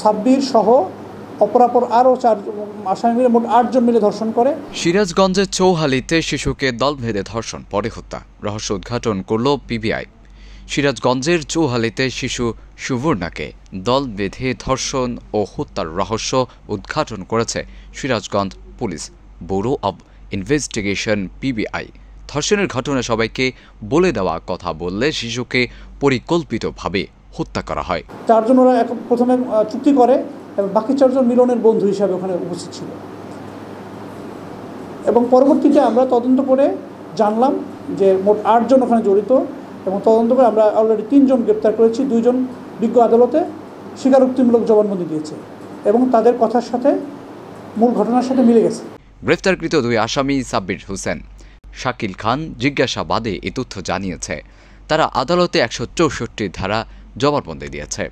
সাব্বির সহ অপরাপর আরও চার আসামি মিলে মোট আটজন মিলে ধর্ষণ করে সিরাজগঞ্জের চৌহালিতে শিশুকে ভেদে ধর্ষণ পরে হত্যা রহস্য উদ্ঘাটন করল পিবিআই সিরাজগঞ্জের চৌহালিতে শিশু সুবর্ণাকে দল বেঁধে ধর্ষণ ও হত্যার রহস্য উদ্ঘাটন করেছে Sirajganj police bureau of investigation PBI ধর্ষণের ঘটনা সবাইকে বলে দেওয়া কথা বললে শিশুকে পরিকল্পিতভাবে হত্যা করা হয় চারজন ওরা প্রথমে চুক্তি করে এবং বাকি চারজন মিলনের বন্ধু হিসাবে ওখানে উপস্থিত ছিল এবং পরবর্তীতে আমরা তদন্ত করে জানলাম যে মোট আটজন ওখানে জড়িত এবং তদন্ত করে আমরা অলরেডি তিনজন গ্রেপ্তার করেছি দুইজন বিজ্ঞ আদালতে স্বীকারোক্তিমূলক জবানবন্দি দিয়েছে এবং তাদের কথার সাথে মূল ঘটনার সাথে মিলে গেছে গ্রেপ্তারকৃত দুই আসামি সাব্বির হোসেন শাকিল খান জিজ্ঞাসাবাদে এ তথ্য জানিয়েছে তারা আদালতে একশো ধারা জবানবন্দি দিয়েছে